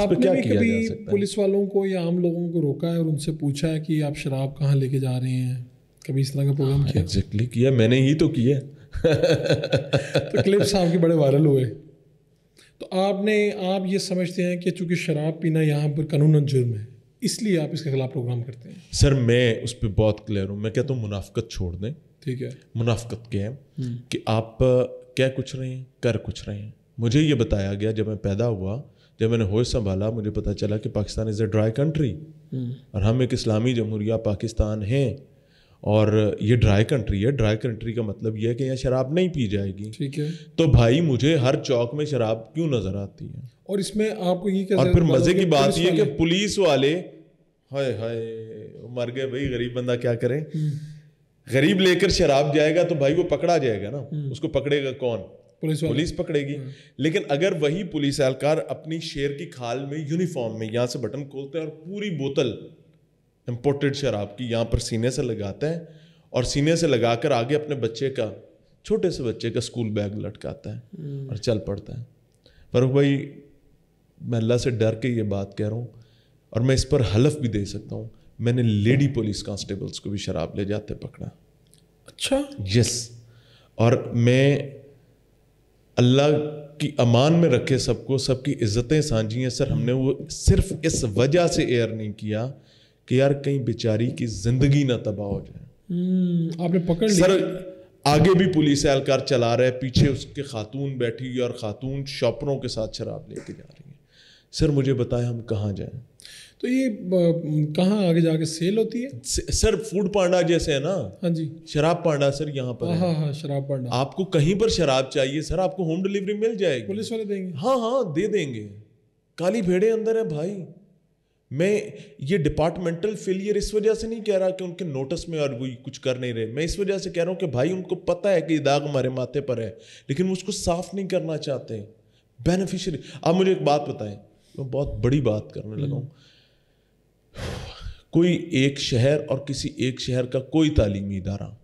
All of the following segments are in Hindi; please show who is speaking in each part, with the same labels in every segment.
Speaker 1: आपने भी कभी पुलिस वालों को या आम लोगों को रोका है और उनसे पूछा है कि आप शराब कहाँ लेके जा रहे हैं कभी इस तरह का प्रोग्राम हाँ, किया
Speaker 2: एग्जैक्टली किया मैंने ही तो किया तो क्लिप्स
Speaker 1: आपके बड़े वायरल हुए तो आपने आप ये समझते हैं कि चूंकि शराब पीना यहाँ पर कानून जुर्म है इसलिए आप इसके खिलाफ प्रोग्राम करते
Speaker 2: हैं सर मैं उस पर बहुत क्लियर हूँ मैं कहता हूँ मुनाफ्त छोड़ दें ठीक है मुनाफ्त क्या है हम्म। कि आप क्या कुछ रहे हैं कर कुछ रहे हैं मुझे ये बताया गया जब मैं पैदा हुआ जब मैंने होश संभाला मुझे पता चला कि Pakistan is a dry country और हम एक इस्लामी जमहूरिया पाकिस्तान हैं और ये ड्राई कंट्री है ड्राई कंट्री का मतलब ये है कि यहाँ शराब नहीं पी जाएगी ठीक है तो भाई मुझे हर चौक में शराब क्यों नज़र आती है और इसमें आपको ये क्या और फिर मतलब मज़े की बात यह कि पुलिस वाले हाय हाय मर गए भाई गरीब बंदा क्या करे हम्म। गरीब लेकर शराब जाएगा तो भाई वो पकड़ा जाएगा ना हम्म। उसको पकड़ेगा कौन पुलिस पुलिस पकड़ेगी हम्म। लेकिन अगर वही पुलिस एहलकार अपनी शेर की खाल में यूनिफॉर्म में यहाँ से बटन खोलते हैं और पूरी बोतल इम्पोर्टेड शराब की यहाँ पर सीने से लगाते हैं और सीने से लगाकर आगे अपने बच्चे का छोटे से बच्चे का स्कूल बैग लटकाता है हम्म। और चल पड़ता है पर भाई मैं अल्लाह से डर के ये बात कह रहा हूँ और मैं इस पर हलफ भी दे सकता हूँ मैंने लेडी पुलिस कांस्टेबल्स को भी शराब ले जाते पकड़ा अच्छा यस और मैं अल्लाह की अमान में रखे सबको सबकी इज्जतें साझी हैं सर हमने वो सिर्फ इस वजह से एयर नहीं किया कि यार कहीं बेचारी की जिंदगी ना तबाह हो जाए
Speaker 1: हम्म, आपने पकड़ सर
Speaker 2: आगे भी पुलिस एहलकार चला रहे पीछे उसके खातून बैठी हुई और खातून शॉपरों के साथ शराब लेके जा रही है सर मुझे बताएं हम कहाँ जाएं तो ये कहाँ आगे जाके सेल होती है सर फूड पांडा जैसे है ना हाँ जी शराब पांडा सर यहाँ पर हाँ हाँ,
Speaker 1: हाँ शराब पांडा
Speaker 2: आपको कहीं पर शराब चाहिए सर आपको होम डिलीवरी मिल जाएगी पुलिस वाले देंगे हाँ हाँ दे देंगे काली भेड़े अंदर है भाई मैं ये डिपार्टमेंटल फेलियर इस वजह से नहीं कह रहा कि उनके नोटिस में और वो कुछ कर नहीं रहे मैं इस वजह से कह रहा हूँ कि भाई उनको पता है कि दाग हमारे माथे पर है लेकिन वो उसको साफ नहीं करना चाहते बेनिफिशरी आप मुझे एक बात बताएं मैं बहुत बड़ी बात करने लगा हूँ हम्म। कोई एक शहर और किसी एक शहर का कोई तालीमी इदारा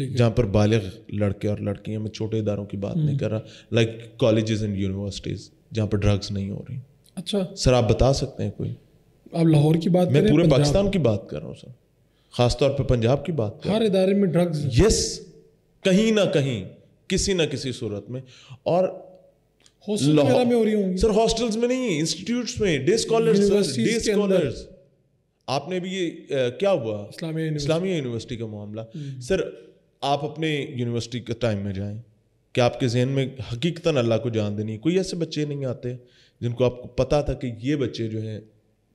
Speaker 2: जहाँ पर बालग लड़के और लड़कियाँ मैं छोटे इदारों की बात नहीं हम्म। कर रहा लाइक कॉलेज एंड यूनिवर्सिटीज़ जहाँ पर ड्रग्स नहीं हो रही अच्छा सर आप बता सकते हैं कोई
Speaker 1: आप लाहौर की बात मैं पूरे पाकिस्तान
Speaker 2: की बात कर रहा हूँ सर खासतौर पर पंजाब की बात हर इदारे में ड्रग्स यस कहीं ना कहीं किसी ना किसी सूरत में और हॉस्टल में हो रही होंगी सर हॉस्टल्स में नहीं इंस्टीट्यूट्स में डे स्कॉलर्स डे स्कॉलर्स आपने भी ये आ, क्या हुआ इस्लामी यूनिवर्सिटी का मामला हम्म। सर आप अपने यूनिवर्सिटी के टाइम में जाएं क्या आपके जहन में हकीकता अल्लाह को जान देनी कोई ऐसे बच्चे नहीं आते जिनको आपको पता था कि ये बच्चे जो हैं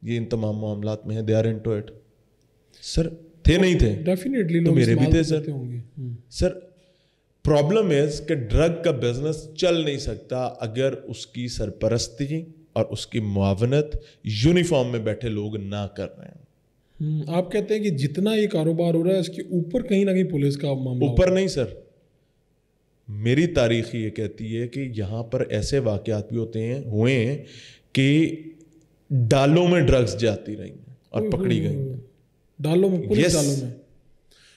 Speaker 2: ये इन तमाम मामला में हैं they are into sir थे नहीं थे डेफिनेटली तो मेरे भी थे सर होंगे हम्म। सर प्रॉब्लम इज कि ड्रग का बिजनेस चल नहीं सकता अगर उसकी सरपरस्ती और उसकी मुआवनत यूनिफॉर्म में बैठे लोग ना कर रहे हैं
Speaker 1: हम्म, आप कहते हैं कि जितना ये कारोबार हो रहा है इसके ऊपर कहीं ना कहीं पुलिस का मामला
Speaker 2: ऊपर नहीं सर मेरी तारीख ये कहती है कि यहाँ पर ऐसे वाक़ात भी होते हैं हुए हैं कि डालों में ड्रग्स जाती रही हैं और पकड़ी गई हैं
Speaker 1: डालों में पुलिस yes. डालों में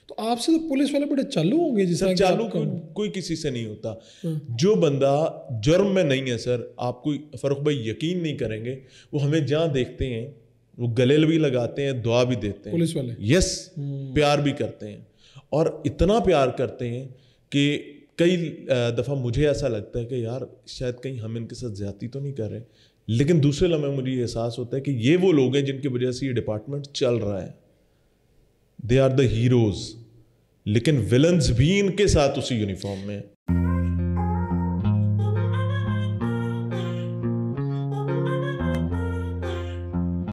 Speaker 2: तो आपसे तो पुलिस वाले बड़े चालू होंगे जिससे चालू कोई, कोई किसी से नहीं होता हाँ। जो बंदा जुर्म में नहीं है सर आप कोई फरुख भाई यकीन नहीं करेंगे वो हमें जहाँ देखते हैं वो गलेल भी लगाते हैं दुआ भी देते हैं पुलिस वाले यस हम्म। प्यार भी करते हैं और इतना प्यार करते हैं कि कई दफ़ा मुझे ऐसा लगता है कि यार शायद कहीं हम इनके साथ ज़्यादा तो नहीं कर रहे लेकिन दूसरे लम्हे मुझे ये एहसास होता है कि ये वो लोग हैं जिनकी वजह से ये डिपार्टमेंट चल रहा है दे आर द हीरोज़ लेकिन विलन्स भी इनके साथ उसी यूनिफॉर्म में